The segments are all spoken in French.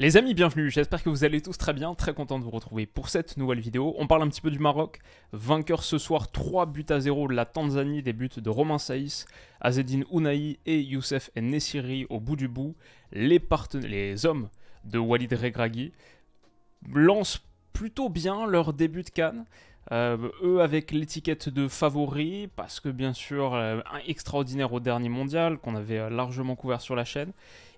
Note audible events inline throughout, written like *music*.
Les amis, bienvenue, j'espère que vous allez tous très bien, très content de vous retrouver pour cette nouvelle vidéo. On parle un petit peu du Maroc, vainqueur ce soir 3 buts à 0 de la Tanzanie, des buts de Romain Saïs, Azedine Ounaï et Youssef Nessiri au bout du bout, les, les hommes de Walid Regragui lancent plutôt bien leur début de Cannes. Euh, eux avec l'étiquette de favori, parce que bien sûr, euh, un extraordinaire au dernier mondial, qu'on avait euh, largement couvert sur la chaîne.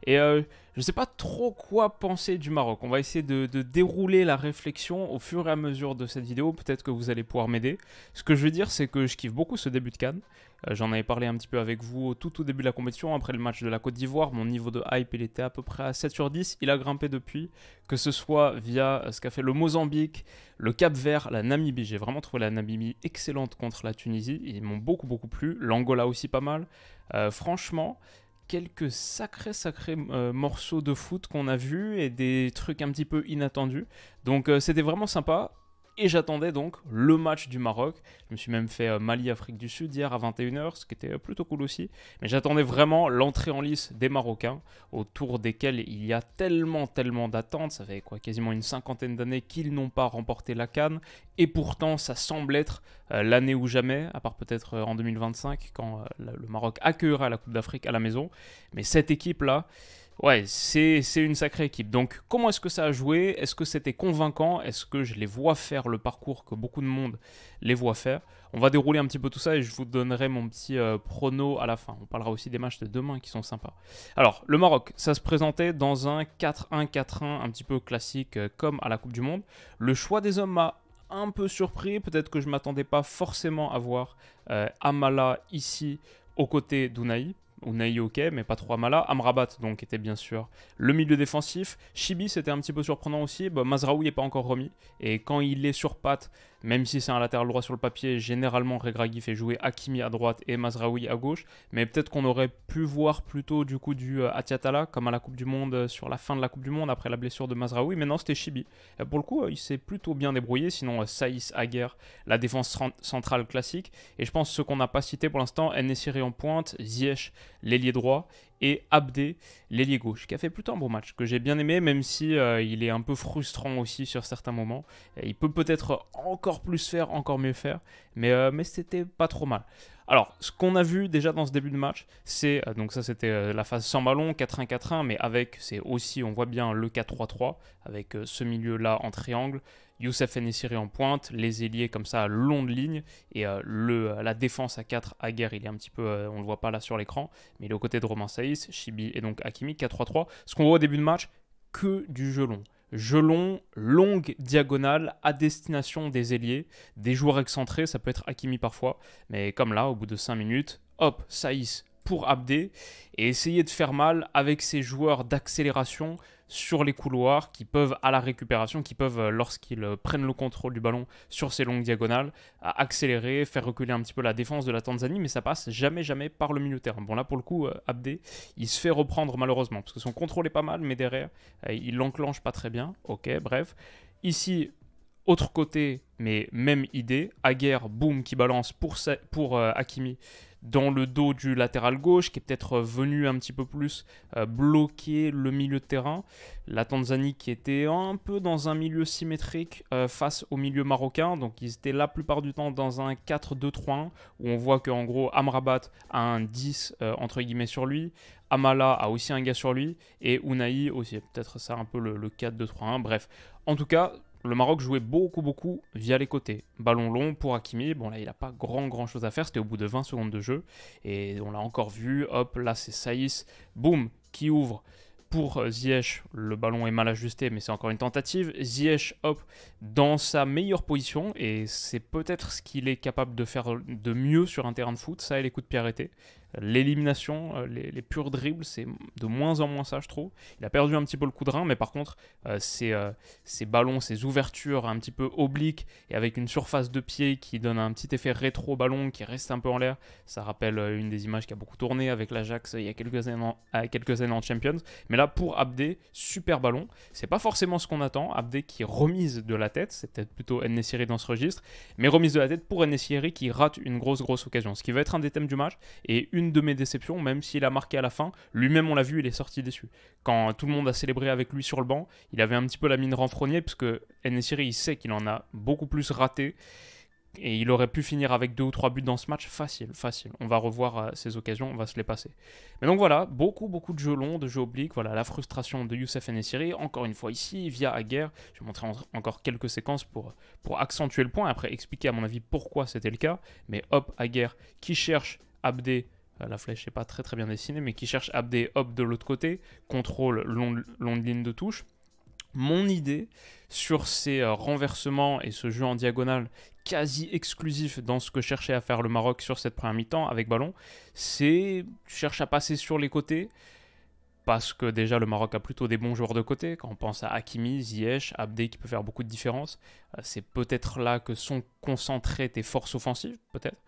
Et je ne sais pas trop quoi penser du Maroc. On va essayer de, dérouler la réflexion au fur et à mesure de cette vidéo. Peut-être que vous allez pouvoir m'aider. Ce que je veux dire, c'est que je kiffe beaucoup ce début de Cannes. Euh, j'en avais parlé un petit peu avec vous tout au début de la compétition, après le match de la Côte d'Ivoire. Mon niveau de hype, il était à peu près à 7 sur 10. Il a grimpé depuis, que ce soit via euh, ce qu'a fait le Mozambique, le Cap Vert, la Namibie. J'ai vraiment trouvé la Namibie excellente contre la Tunisie. Ils m'ont beaucoup, beaucoup plu. L'Angola aussi pas mal. Euh, franchement, quelques sacrés, sacrés morceaux de foot qu'on a vus et des trucs un petit peu inattendus. Donc c'était vraiment sympa. Et j'attendais donc le match du Maroc. Je me suis même fait euh, Mali-Afrique du Sud hier à 21h, ce qui était euh, plutôt cool aussi. Mais j'attendais vraiment l'entrée en lice des Marocains, autour desquels il y a tellement, tellement d'attentes. Ça fait quoi, quasiment une cinquantaine d'années qu'ils n'ont pas remporté la Cannes. Et pourtant, ça semble être euh, l'année ou jamais, à part peut-être en 2025, quand le Maroc accueillera la Coupe d'Afrique à la maison. Mais cette équipe-là, Ouais, c'est une sacrée équipe. Donc, comment est-ce que ça a joué Est-ce que c'était convaincant Est-ce que je les vois faire le parcours que beaucoup de monde les voit faire On va dérouler un petit peu tout ça et je vous donnerai mon petit euh, prono à la fin. On parlera aussi des matchs de demain qui sont sympas. Alors, le Maroc, ça se présentait dans un 4-1-4-1 un petit peu classique euh, comme à la Coupe du Monde. Le choix des hommes m'a un peu surpris. Peut-être que je ne m'attendais pas forcément à voir euh, Amala ici aux côtés d'Ounaï ou ok, mais pas trop Amala. Amrabat, donc, était bien sûr le milieu défensif. Chibi, c'était un petit peu surprenant aussi. Bah, Mazraoui n'est pas encore remis. Et quand il est sur patte, même si c'est un latéral droit sur le papier, généralement Regragui fait jouer Hakimi à droite et Mazraoui à gauche, mais peut-être qu'on aurait pu voir plutôt du coup du euh, Atiatala comme à la Coupe du Monde, euh, sur la fin de la Coupe du Monde après la blessure de Mazraoui, mais non c'était Chibi. Euh, pour le coup, il s'est plutôt bien débrouillé, sinon Saïs, Aguerre, la défense centrale classique, et je pense que qu'on n'a pas cité pour l'instant, Nessiri en pointe, Ziyech, l'ailier droit, et Abdé, l'ailier gauche, qui a fait plutôt un bon match, que j'ai bien aimé, même si euh, il est un peu frustrant aussi sur certains moments. Euh, il peut peut-être encore plus faire, encore mieux faire, mais, euh, mais c'était pas trop mal. Alors, ce qu'on a vu déjà dans ce début de match, c'est, donc ça c'était la phase sans ballon, 4-1-4-1, mais avec, c'est aussi, on voit bien le 4-3-3, avec ce milieu-là en triangle, Youssef Nessiri en pointe, les ailiers comme ça long de ligne et euh, le, euh, la défense à 4 à guerre, il est un petit peu, euh, on le voit pas là sur l'écran, mais il est aux côtés de Romain Saïs, Chibi et donc Hakimi 4-3-3. Ce qu'on voit au début de match, que du jeu long. Jeu long, longue diagonale à destination des ailiers, des joueurs excentrés, ça peut être Hakimi parfois, mais comme là, au bout de 5 minutes, hop, Saïs pour Abdé et essayer de faire mal avec ses joueurs d'accélération sur les couloirs, qui peuvent à la récupération, qui peuvent, euh, lorsqu'ils euh, prennent le contrôle du ballon sur ces longues diagonales, accélérer, faire reculer un petit peu la défense de la Tanzanie, mais ça passe jamais, jamais par le milieu terrain. Bon là, pour le coup, euh, Abdé, il se fait reprendre malheureusement, parce que son contrôle est pas mal, mais derrière, il l'enclenche pas très bien. Ok, bref. Ici, autre côté, mais même idée. Aguerre, boum, qui balance pour, pour Hakimi dans le dos du latéral gauche, qui est peut-être venu un petit peu plus euh, bloquer le milieu de terrain. La Tanzanie qui était un peu dans un milieu symétrique euh, face au milieu marocain, donc ils étaient la plupart du temps dans un 4-2-3-1, où on voit qu'en gros Amrabat a un 10 euh, entre guillemets sur lui, Amala a aussi un gars sur lui, et Unai aussi, peut-être ça un peu le, le 4-2-3-1, bref. En tout cas, le Maroc jouait beaucoup, beaucoup via les côtés. Ballon long pour Hakimi. Bon, là, il n'a pas grand, grand chose à faire. C'était au bout de 20 secondes de jeu. Et on l'a encore vu. Hop, là, c'est Saïs. Boum, qui ouvre pour Ziyech, le ballon est mal ajusté, mais c'est encore une tentative. Ziyech, hop, dans sa meilleure position, et c'est peut-être ce qu'il est capable de faire de mieux sur un terrain de foot, ça et les coups de pied arrêtés. L'élimination, euh, les, purs dribbles, c'est de moins en moins ça, je trouve. Il a perdu un petit peu le coup de rein, mais par contre, euh, euh, ses, ballons, ces ouvertures un petit peu obliques et avec une surface de pied qui donne un petit effet rétro-ballon qui reste un peu en l'air, ça rappelle une des images qui a beaucoup tourné avec l'Ajax il y a quelques années en, Champions. Mais là, pour Abdé, super ballon. C'est pas forcément ce qu'on attend. Abdé qui remise de la tête, c'est peut-être plutôt En-Nesyri dans ce registre, mais remise de la tête pour En-Nesyri qui rate une grosse, grosse occasion. Ce qui va être un des thèmes du match et une de mes déceptions, même s'il a marqué à la fin. Lui-même, on l'a vu, il est sorti déçu. Quand tout le monde a célébré avec lui sur le banc, il avait un petit peu la mine renfrognée, puisque que il sait qu'il en a beaucoup plus raté. Et il aurait pu finir avec deux ou trois buts dans ce match, facile, facile. On va revoir euh, ces occasions, on va se les passer. Mais donc voilà, beaucoup, beaucoup de jeux longs, de jeux obliques. Voilà, la frustration de Youssef Nessiri, encore une fois ici, via Aguerre. Je vais montrer encore quelques séquences pour, pour accentuer le point, après expliquer à mon avis pourquoi c'était le cas. Mais hop, Aguerre qui cherche Abdé euh, la flèche n'est pas très très bien dessinée, mais qui cherche Abdé hop de l'autre côté, contrôle longue, ligne de touche. Mon idée sur ces euh, renversements et ce jeu en diagonale quasi exclusif dans ce que cherchait à faire le Maroc sur cette première mi-temps avec ballon, c'est tu à passer sur les côtés parce que déjà le Maroc a plutôt des bons joueurs de côté. Quand on pense à Hakimi, Ziyech, Abdé qui peut faire beaucoup de différence, euh, c'est peut-être là que sont concentrées tes forces offensives, peut-être.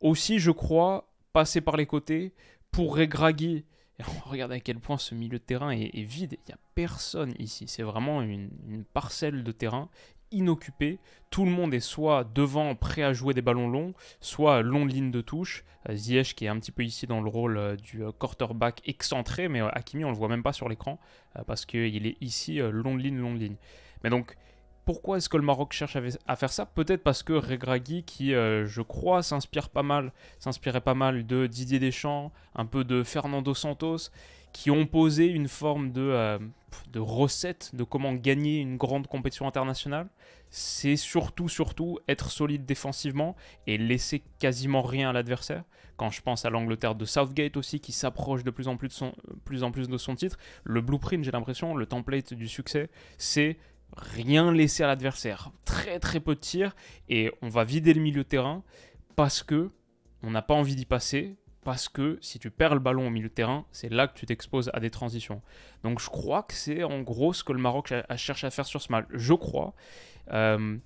Aussi, je crois, passer par les côtés, pour régraguer. Et à quel point ce milieu de terrain est, vide. Il n'y a personne ici. C'est vraiment une, parcelle de terrain inoccupée. Tout le monde est soit devant, prêt à jouer des ballons longs, soit long de ligne de touche. Euh, Ziyech qui est un petit peu ici dans le rôle euh, du euh, quarterback excentré, mais Hakimi on le voit même pas sur l'écran parce qu'il est ici long ligne, long de ligne. Mais donc pourquoi est-ce que le Maroc cherche à faire ça Peut-être parce que Regragui, qui euh, je crois s'inspire pas mal, s'inspirait pas mal de Didier Deschamps, un peu de Fernando Santos, qui ont posé une forme de, euh, de recette de comment gagner une grande compétition internationale. C'est surtout, surtout être solide défensivement et laisser quasiment rien à l'adversaire. Quand je pense à l'Angleterre de Southgate aussi, qui s'approche de plus en plus de, son, plus en plus de son titre, le blueprint, j'ai l'impression, le template du succès, c'est rien laisser à l'adversaire. Très très peu de tirs et on va vider le milieu de terrain parce que on n'a pas envie d'y passer. Parce que si tu perds le ballon au milieu de terrain, c'est là que tu t'exposes à des transitions. Donc je crois que c'est en gros ce que le Maroc cherche à faire sur ce match. Je crois. Euh,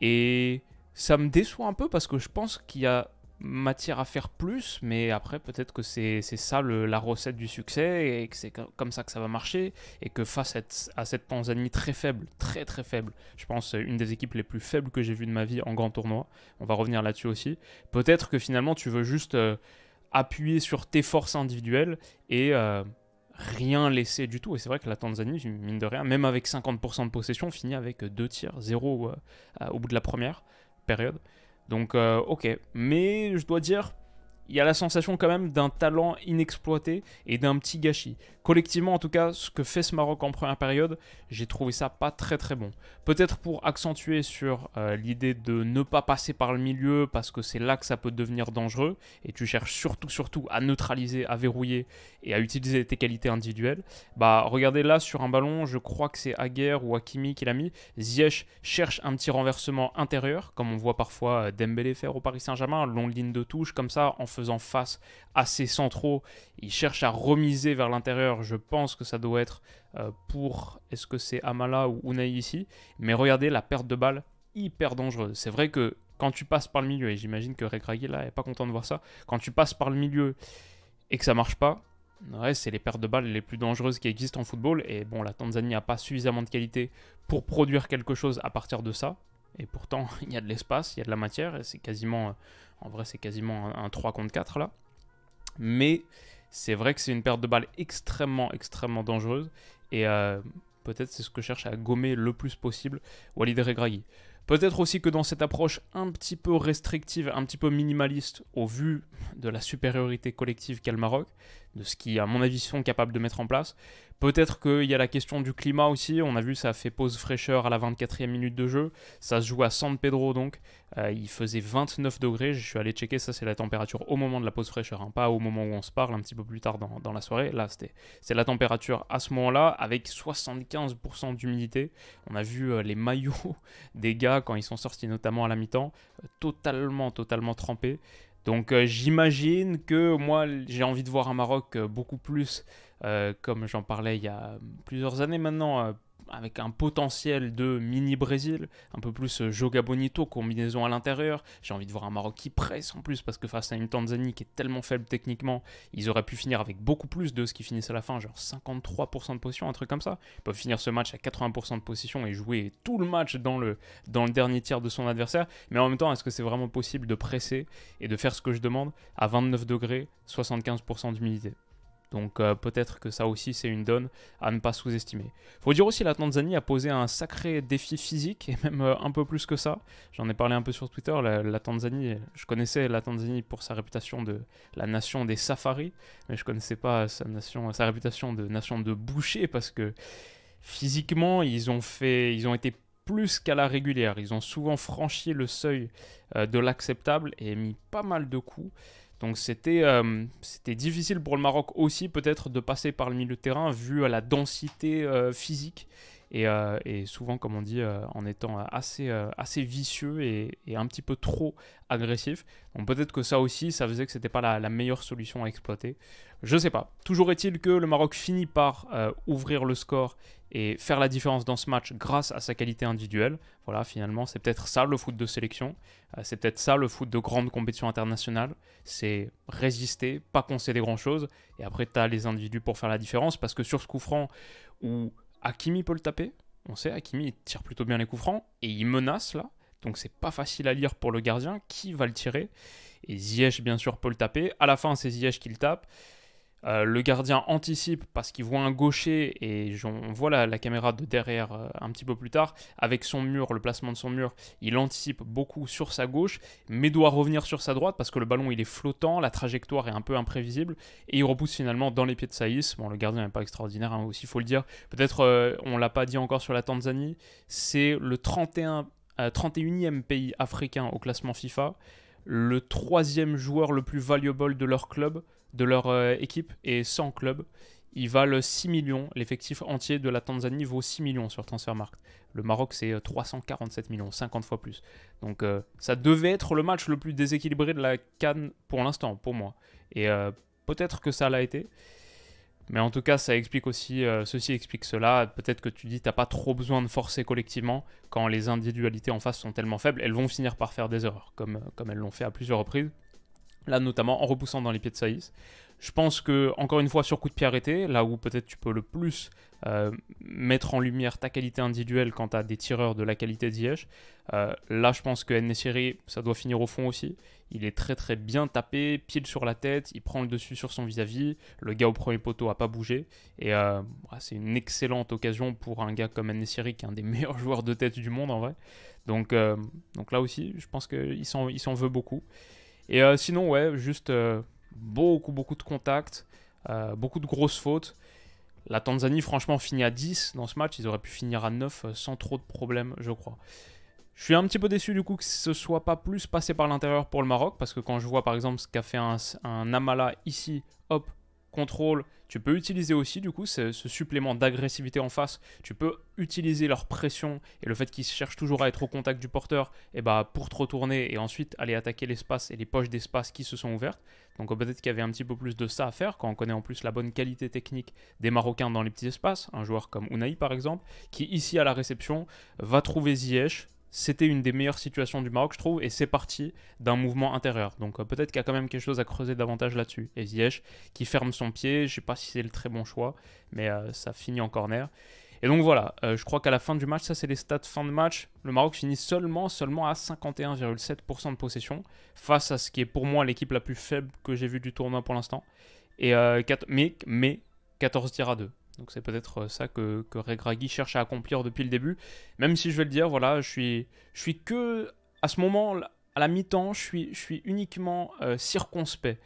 et ça me déçoit un peu parce que je pense qu'il y a matière à faire plus, mais après peut-être que c'est ça la recette du succès et que c'est comme ça que ça va marcher et que face à cette Tanzanie très faible, très très faible, je pense euh, une des équipes les plus faibles que j'ai vues de ma vie en grand tournoi, on va revenir là-dessus aussi, peut-être que finalement tu veux juste euh, appuyer sur tes forces individuelles et... Euh, rien laisser du tout. Et c'est vrai que la Tanzanie, mine de rien, même avec 50% de possession, finit avec deux tirs, zéro au bout de la première période. Donc, euh, ok. Mais je dois dire, il y a la sensation quand même d'un talent inexploité et d'un petit gâchis collectivement en tout cas, ce que fait ce Maroc en première période, j'ai trouvé ça pas très très bon. Peut-être pour accentuer sur euh, l'idée de ne pas passer par le milieu parce que c'est là que ça peut devenir dangereux et tu cherches surtout surtout à neutraliser, à verrouiller et à utiliser tes qualités individuelles. Bah regardez là sur un ballon, je crois que c'est Aguer ou Hakimi qui l'a mis. Ziyech cherche un petit renversement intérieur comme on voit parfois euh, Dembélé faire au Paris Saint-Germain, longue ligne de touche comme ça en faisant face à ses centraux, il cherche à remiser vers l'intérieur je pense que ça doit être euh, pour, est-ce que c'est Amala ou Unai ici, mais regardez la perte de balle hyper dangereuse. C'est vrai que quand tu passes par le milieu, et j'imagine que Rekragi là est pas content de voir ça, quand tu passes par le milieu et que ça marche pas, ouais, c'est les pertes de balles les plus dangereuses qui existent en football. Et bon, la Tanzanie n'a pas suffisamment de qualité pour produire quelque chose à partir de ça. Et pourtant, *laughs* il y a de l'espace, il y a de la matière, et c'est quasiment, en vrai, c'est quasiment un 3 contre 4 là. Mais c'est vrai que c'est une perte de balle extrêmement, extrêmement dangereuse. Et euh, peut-être c'est ce que cherche à gommer le plus possible Walid Regragui. Peut-être aussi que dans cette approche un petit peu restrictive, un petit peu minimaliste, au vu de la supériorité collective qu'a le Maroc, de ce qui, à mon avis, sont capables de mettre en place, Peut-être qu'il y a la question du climat aussi. On a vu, ça a fait pause fraîcheur à la 24e minute de jeu. Ça se joue à San Pedro, donc. Euh, il faisait 29 degrés. Je suis allé checker, ça c'est la température au moment de la pause fraîcheur, hein. pas au moment où on se parle un petit peu plus tard dans, la soirée. Là, c'est la température à ce moment-là, avec 75% d'humidité. On a vu euh, les maillots *laughs* des gars quand ils sont sortis, notamment à la mi-temps, euh, totalement, totalement trempés. Donc j'imagine que moi, j'ai envie de voir un Maroc beaucoup plus euh, comme j'en parlais il y a plusieurs années maintenant, euh, avec un potentiel de mini-Brésil, un peu plus euh, Joga Bonito, combinaison à l'intérieur. J'ai envie de voir un Maroc qui presse en plus, parce que face à une Tanzanie qui est tellement faible techniquement, ils auraient pu finir avec beaucoup plus de ce qui finissent à la fin, genre 53% de possession, un truc comme ça. Ils peuvent finir ce match à 80% de possession et jouer tout le match dans le, dans le dernier tiers de son adversaire. Mais en même temps, est-ce que c'est vraiment possible de presser et de faire ce que je demande à 29 degrés, 75% d'humidité donc euh, peut-être que ça aussi c'est une donne à ne pas sous-estimer. Faut dire aussi la Tanzanie a posé un sacré défi physique et même euh, un peu plus que ça. J'en ai parlé un peu sur Twitter. La, Tanzanie, je connaissais la Tanzanie pour sa réputation de la nation des safaris, mais je connaissais pas sa sa réputation de nation de boucher parce que physiquement ils ont fait, ils ont été plus qu'à la régulière. Ils ont souvent franchi le seuil euh, de l'acceptable et mis pas mal de coups. Donc euh, c'était difficile pour le Maroc aussi peut-être de passer par le milieu de terrain vu la densité euh, physique euh, et, souvent, comme on dit, euh, en étant euh, assez, assez vicieux et, un petit peu trop agressif. Donc peut-être que ça aussi, ça faisait que c'était pas la, meilleure solution à exploiter. Je sais pas. Toujours est-il que le Maroc finit par ouvrir le score et faire la différence dans ce match grâce à sa qualité individuelle. Voilà, finalement, c'est peut-être ça le foot de sélection. c'est peut-être ça le foot de grande compétition internationale. C'est résister, pas concéder grand-chose. Et après, tu as les individus pour faire la différence. Parce que sur ce coup franc, où Hakimi peut le taper. On sait, Hakimi tire plutôt bien les coups francs et il menace là. Donc c'est pas facile à lire pour le gardien qui va le tirer. Et Ziyech bien sûr peut le taper. À la fin c'est Ziyech qui le tape. Euh, le gardien anticipe parce qu'il voit un gaucher et on voit la, caméra de derrière euh, un petit peu plus tard. Avec son mur, le placement de son mur, il anticipe beaucoup sur sa gauche, mais doit revenir sur sa droite parce que le ballon il est flottant, la trajectoire est un peu imprévisible et il repousse finalement dans les pieds de Saïs. Bon, le gardien n'est pas extraordinaire il hein, aussi, faut le dire. Peut-être euh, on l'a pas dit encore sur la Tanzanie, c'est le 31, 31e pays africain au classement FIFA, le troisième joueur le plus valuable de leur club de leur euh, équipe et sans club Ils valent 6 millions. L'effectif entier de la Tanzanie vaut 6 millions sur Transfermarkt. Le Maroc, c'est 347 euh, millions, 50 fois plus. Donc euh, ça devait être le match le plus déséquilibré de la Cannes pour l'instant, pour moi. Et peut-être que ça l'a été. Mais en tout cas, ça explique aussi, ceci explique cela. Peut-être que tu dis, t'as pas trop besoin de forcer collectivement quand les individualités en face sont tellement faibles, elles vont finir par faire des erreurs, comme, comme elles l'ont fait à plusieurs reprises. Là, notamment en repoussant dans les pieds de Saïs. Je pense que, encore une fois, sur coup de pied arrêté, là où peut-être tu peux le plus euh, mettre en lumière ta qualité individuelle quand tu des tireurs de la qualité de euh, là je pense que Nesiri, ça doit finir au fond aussi. Il est très très bien tapé, pile sur la tête, il prend le dessus sur son vis-à-vis, le gars au premier poteau a pas bougé, et euh, bah, c'est une excellente occasion pour un gars comme Nesiri qui est un des *laughs* meilleurs joueurs de tête du monde en vrai. Donc, donc là aussi, je pense qu'il s'en veut beaucoup. Et euh, sinon, ouais, juste euh, beaucoup, beaucoup de contacts, euh, beaucoup de grosses fautes. La Tanzanie, franchement, finit à 10 dans ce match. Ils auraient pu finir à 9 sans trop de problèmes, je crois. Je suis un petit peu déçu du coup que ce soit pas plus passé par l'intérieur pour le Maroc, parce que quand je vois par exemple ce qu'a fait un, un Amala ici, hop, contrôle, tu peux utiliser aussi, du coup, ce, supplément d'agressivité en face. Tu peux utiliser leur pression et le fait qu'ils cherchent toujours à être au contact du porteur et eh bah, pour te retourner et ensuite aller attaquer l'espace et les poches d'espace qui se sont ouvertes. Donc euh, peut-être qu'il y avait un petit peu plus de ça à faire quand on connaît en plus la bonne qualité technique des Marocains dans les petits espaces. Un joueur comme Unai par exemple, qui ici à la réception va trouver Ziyech, c'était une des meilleures situations du Maroc, je trouve, et c'est parti d'un mouvement intérieur. Donc euh, peut-être qu'il y a quand même quelque chose à creuser davantage là-dessus. Et Ziyech qui ferme son pied, je ne sais pas si c'est le très bon choix, mais euh, ça finit en corner. Et donc voilà, euh, je crois qu'à la fin du match, ça c'est les stats fin de match, le Maroc finit seulement, seulement à 51,7% de possession, face à ce qui est pour moi l'équipe la plus faible que j'ai vue du tournoi pour l'instant. Et mais, mais 14 tirs à 2. Donc c'est peut-être euh, ça que, que Ray cherche à accomplir depuis le début. Même si je vais le dire, voilà, je suis, je suis que à ce moment, à la mi-temps, je suis, je suis uniquement euh, circonspect.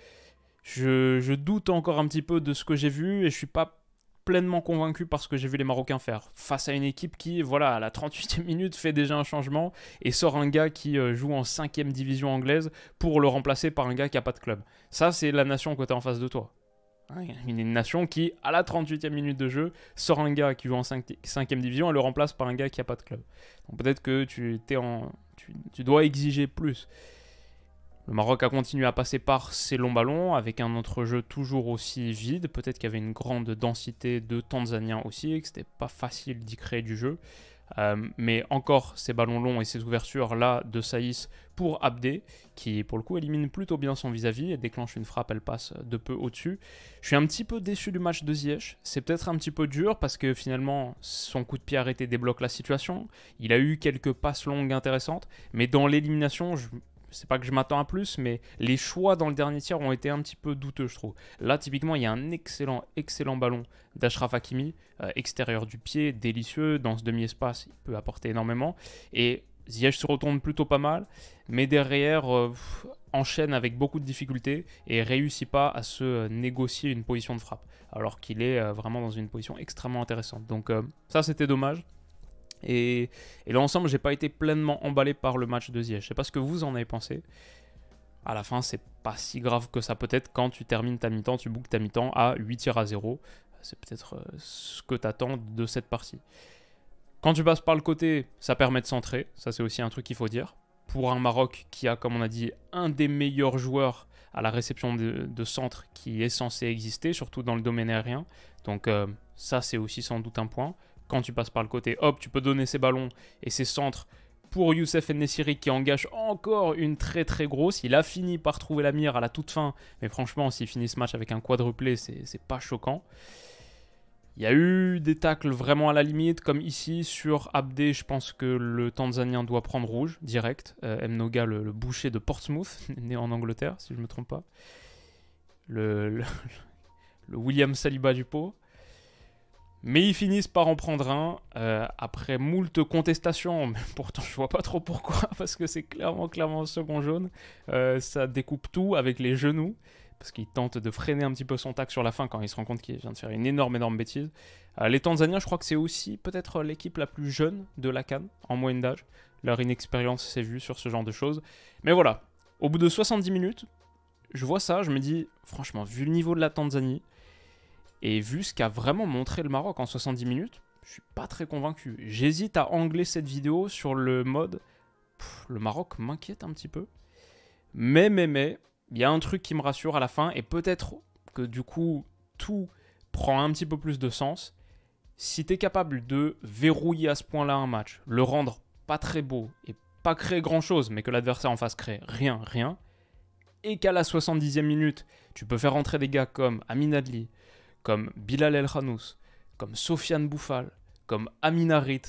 Je, doute encore un petit peu de ce que j'ai vu et je suis pas pleinement convaincu par ce que j'ai vu les Marocains faire face à une équipe qui, voilà, à la 38e *laughs* minute fait déjà un changement et sort un gars qui euh, joue en 5e division anglaise pour le remplacer par un gars qui a pas de club. Ça, c'est la nation que tu en face de toi. Hein, une nation qui, à la 38e minute de jeu, sort un gars qui joue en 5e division et le remplace par un gars qui n'a pas de club. Donc peut-être que tu, es en, tu, dois exiger plus. Le Maroc a continué à passer par ses longs ballons avec un autre jeu toujours aussi vide. Peut-être qu'il y avait une grande densité de Tanzaniens aussi et que c'était pas facile d'y créer du jeu. Euh, mais encore ces ballons longs et ces ouvertures là de Saïs pour Abdé, qui pour le coup élimine plutôt bien son vis-à-vis et déclenche une frappe, elle passe de peu au-dessus. Je suis un petit peu déçu du match de Ziyech, c'est peut-être un petit peu dur parce que finalement son coup de pied arrêté débloque la situation, il a eu quelques passes longues intéressantes, mais dans l'élimination, je... C'est pas que je m'attends à plus, mais les choix dans le dernier tiers ont été un petit peu douteux, je trouve. Là, typiquement, il y a un excellent, excellent ballon d'Ashraf Hakimi, euh, extérieur du pied, délicieux, dans ce demi-espace, il peut apporter énormément. Et Ziyech se retourne plutôt pas mal, mais derrière euh, enchaîne avec beaucoup de difficultés et réussit pas à se euh, négocier une position de frappe, alors qu'il est euh, vraiment dans une position extrêmement intéressante. Donc ça c'était dommage. Et, et l'ensemble, j'ai pas été pleinement emballé par le match de Ziyech. Je sais pas ce que vous en avez pensé. À la fin, c'est pas si grave que ça peut-être quand tu termines ta mi-temps, tu boucles ta mi-temps à 8 tirs à 0. C'est peut-être ce que tu attends de cette partie. Quand tu passes par le côté, ça permet de centrer. Ça, c'est aussi un truc qu'il faut dire. Pour un Maroc qui a, comme on a dit, un des meilleurs joueurs à la réception de, centre qui est censé exister, surtout dans le domaine aérien. Donc, euh, ça, c'est aussi sans doute un point. Quand tu passes par le côté, hop, tu peux donner ses ballons et ses centres pour Youssef Nessiri qui engage encore une très très grosse. Il a fini par trouver la mire à la toute fin, mais franchement, s'il finit ce match avec un quadruplé, c'est pas choquant. Il y a eu des tacles vraiment à la limite, comme ici sur Abdé, je pense que le Tanzanien doit prendre rouge direct. Euh, m Mnoga, le, boucher de Portsmouth, *laughs* né en Angleterre, si je ne me trompe pas. *laughs* Le, William Saliba du pot. Mais ils finissent par en prendre un euh, après moult contestations. *laughs* pourtant, je vois pas trop pourquoi, parce que c'est clairement, clairement second jaune. Euh, ça découpe tout avec les genoux parce qu'il tente de freiner un petit peu son tac sur la fin quand il se rend compte qu'il vient de faire une énorme, énorme bêtise. Euh, les Tanzaniens, je crois que c'est aussi peut-être l'équipe la plus jeune de la Cannes, en moyenne d'âge. Leur inexpérience s'est vue sur ce genre de choses. Mais voilà, au bout de 70 minutes, je vois ça, je me dis, franchement, vu le niveau de la Tanzanie, et vu ce qu'a vraiment montré le Maroc en 70 minutes, je suis pas très convaincu. J'hésite à angler cette vidéo sur le mode. le Maroc m'inquiète un petit peu. Mais, mais, mais, il y a un truc qui me rassure à la fin, et peut-être que du coup, tout prend un petit peu plus de sens. Si tu es capable de verrouiller à ce point-là un match, le rendre pas très beau et pas créer grand-chose, mais que l'adversaire en face crée rien, rien, et qu'à la 70e minute, tu peux faire rentrer des gars comme Amin comme Bilal El Hanous, comme Sofiane Boufal, comme Amin Harit.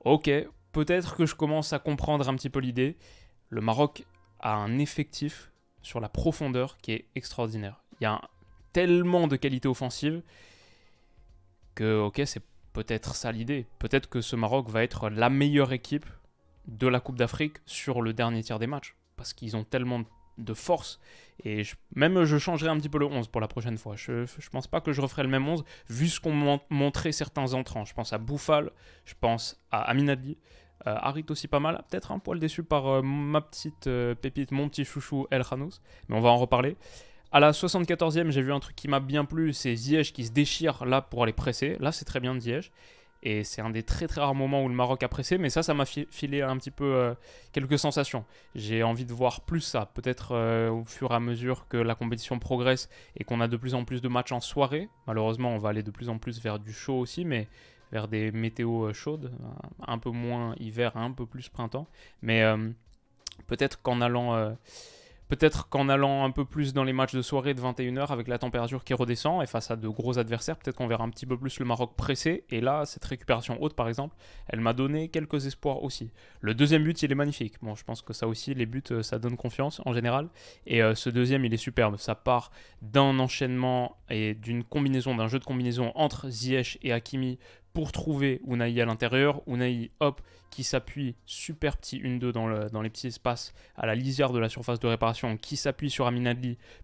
Ok, peut-être que je commence à comprendre un petit peu l'idée. Le Maroc a un effectif sur la profondeur qui est extraordinaire. Il y a tellement de qualités offensives que, ok, c'est peut-être ça l'idée. Peut-être que ce Maroc va être la meilleure équipe de la Coupe d'Afrique sur le dernier tiers des matchs. Parce qu'ils ont tellement de force. Et même je changerai un petit peu le 11 pour la prochaine fois. Je, ne pense pas que je referai le même 11 vu ce qu'ont montré certains entrants. Je pense à Bouffal, je pense à Aminadi, euh, Harit aussi pas mal, peut-être un poil déçu par euh, ma petite euh, pépite, mon petit chouchou El Hanous, mais on va en reparler. À la 74e, j'ai vu un truc qui m'a bien plu, c'est Ziyech qui se déchire là pour aller presser. Là, c'est très bien de Ziyech. Et c'est un des très très rares moments où le Maroc a pressé, mais ça, ça m'a filé un petit peu euh, quelques sensations. J'ai envie de voir plus ça, peut-être au fur et à mesure que la compétition progresse et qu'on a de plus en plus de matchs en soirée. Malheureusement, on va aller de plus en plus vers du show aussi, mais vers des météos euh, chaudes, euh, un peu moins hiver, un peu plus printemps. Mais euh, peut-être qu'en allant... Peut-être qu'en allant un peu plus dans les matchs de soirée de 21h avec la température qui redescend et face à de gros adversaires, peut-être qu'on verra un petit peu plus le Maroc pressé. Et là, cette récupération haute, par exemple, elle m'a donné quelques espoirs aussi. Le deuxième but, il est magnifique. Bon, je pense que ça aussi, les buts, ça donne confiance en général. Et ce deuxième, il est superbe. Ça part d'un enchaînement et d'une combinaison, d'un jeu de combinaison entre Ziyech et Hakimi pour trouver Unai à l'intérieur. Unai, hop, qui s'appuie, super petit 1-2 dans, les petits espaces à la lisière de la surface de réparation, qui s'appuie sur Amin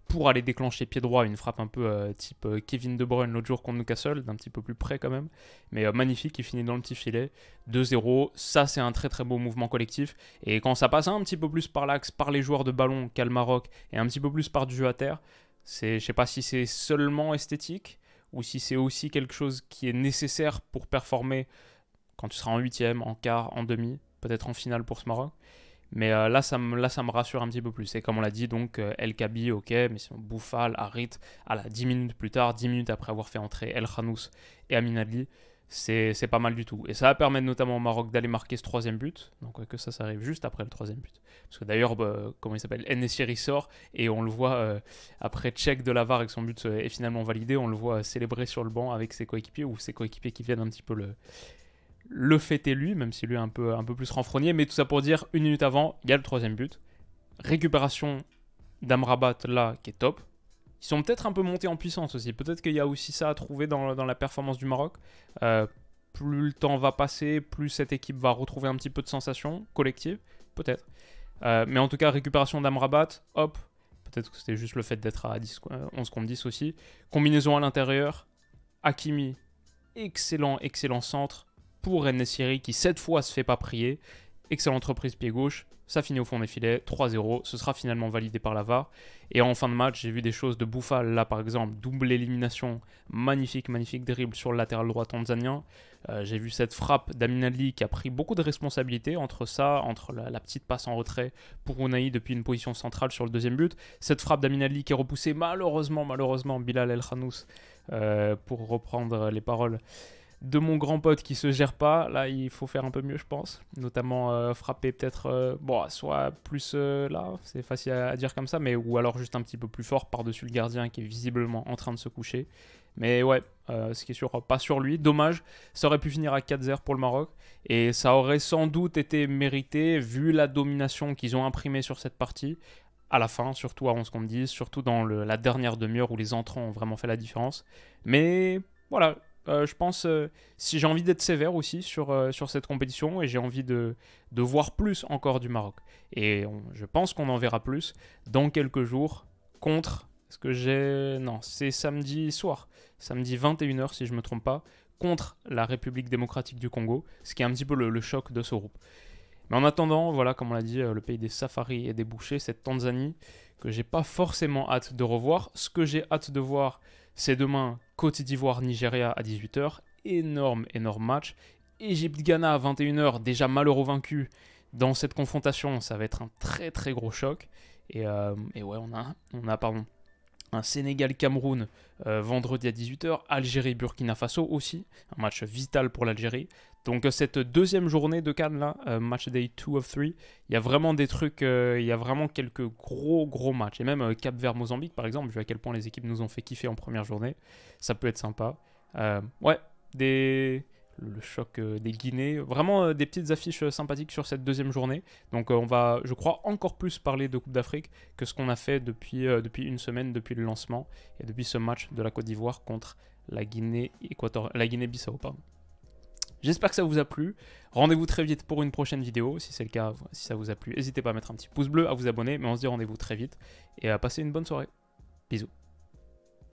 pour aller déclencher pied droit, une frappe un peu euh, type euh, Kevin De Bruyne l'autre jour contre Newcastle, d'un petit peu plus près quand même, mais euh, magnifique, il finit dans le petit filet, 2-0, ça c'est un très très beau mouvement collectif, et quand ça passe un petit peu plus par l'axe, par les joueurs de ballon qu'à le Maroc, et un petit peu plus par du jeu à terre, je sais pas si c'est seulement esthétique, ou si c'est aussi quelque chose qui est nécessaire pour performer quand tu seras en huitième, en quart, en demi, peut-être en finale pour ce Maroc. Mais euh, là, ça me, rassure un petit peu plus. Et comme on l'a dit, donc euh, El Kabi, ok, mais si on Bouffal, Harit, à la 10 minutes plus tard, 10 minutes après avoir fait entrer El Khanous et Amin Ali, c'est pas mal du tout. Et ça va permettre notamment au Maroc d'aller marquer ce troisième but. Donc euh, que ça, ça arrive juste après le troisième but. Parce que d'ailleurs, bah, comment il s'appelle Nessiri sort et on le voit euh, après check de la VAR et son but euh, est finalement validé, on le voit célébrer sur le banc avec ses coéquipiers ou ses coéquipiers qui viennent un petit peu le, le fêter lui, même si lui est un peu, un peu plus renfrogné. Mais tout ça pour dire, une minute avant, il y a le troisième but. Récupération d'Amrabat là qui est top. Ils sont peut-être un peu montés en puissance aussi. Peut-être qu'il y a aussi ça à trouver dans, la performance du Maroc. Euh, plus le temps va passer, plus cette équipe va retrouver un petit peu de sensation collective, peut-être. Euh, mais en tout cas, récupération d'Amrabat, hop, peut-être que c'était juste le fait d'être à 10, 11 euh, contre 10 aussi. Combinaison à l'intérieur, Hakimi, excellent, excellent centre pour Enesiri qui cette fois se fait pas prier. Excellente reprise pied gauche, ça finit au fond des filets, 3-0, ce sera finalement validé par la VAR. Et en fin de match, j'ai vu des choses de Bouffal, là par exemple, double élimination, magnifique, magnifique dribble sur le latéral droit tanzanien. Euh, j'ai vu cette frappe d'Amin qui a pris beaucoup de responsabilités entre ça, entre la, petite passe en retrait pour Ounaï depuis une position centrale sur le deuxième but. Cette frappe d'Amin qui est repoussée malheureusement, malheureusement, Bilal El Khanous, euh, pour reprendre les paroles de mon grand pote qui se gère pas. Là, il faut faire un peu mieux, je pense. Notamment euh, frapper peut-être, euh, bon, soit plus euh, là, c'est facile à, dire comme ça, mais ou alors juste un petit peu plus fort par-dessus le gardien qui est visiblement en train de se coucher. Mais ouais, ce qui est sûr, pas sur lui. Dommage, ça aurait pu finir à 4-0 pour le Maroc. Et ça aurait sans doute été mérité vu la domination qu'ils ont imprimée sur cette partie à la fin, surtout à 11 me 10, surtout dans la dernière demi-heure où les entrants ont vraiment fait la différence. Mais voilà, euh, je pense, euh, si j'ai envie d'être sévère aussi sur, euh, sur cette compétition et j'ai envie de, voir plus encore du Maroc. Et je pense qu'on en verra plus dans quelques jours contre ce que j'ai. Non, c'est samedi soir, samedi 21h si je ne me trompe pas, contre la République démocratique du Congo, ce qui est un petit peu le, choc de ce groupe. Mais en attendant, voilà, comme on l'a dit, le pays des safaris et des bouchers, cette Tanzanie que j'ai pas forcément hâte de revoir. Ce que j'ai hâte de voir, c'est demain Côte d'Ivoire-Nigeria à 18h. Énorme, énorme match. Égypte-Ghana à 21h, déjà malheureux vaincu dans cette confrontation. Ça va être un très très gros choc. Et, euh, et ouais, on a, on a pardon, Sénégal-Cameroun euh, vendredi à 18h, Algérie-Burkina Faso aussi, un match vital pour l'Algérie. Donc euh, cette deuxième journée de Cannes là, euh, match day 2 of 3, il y a vraiment des trucs, il y a vraiment quelques gros gros matchs. Et même Cap Vert Mozambique par exemple, vu à quel point les équipes nous ont fait kiffer en première journée, ça peut être sympa. ouais, des, le choc euh, des Guinées. Vraiment euh, des petites affiches euh, sympathiques sur cette deuxième journée. Donc on va, je crois, encore plus parler de Coupe d'Afrique que ce qu'on a fait depuis, depuis une semaine, depuis le lancement et depuis ce match de la Côte d'Ivoire contre la Guinée la Guinée-Bissau, J'espère que ça vous a plu. Rendez-vous très vite pour une prochaine vidéo. Si c'est le cas, si ça vous a plu, n'hésitez pas à mettre un petit pouce bleu, à vous abonner. Mais on se dit rendez-vous très vite et à passer une bonne soirée. Bisous.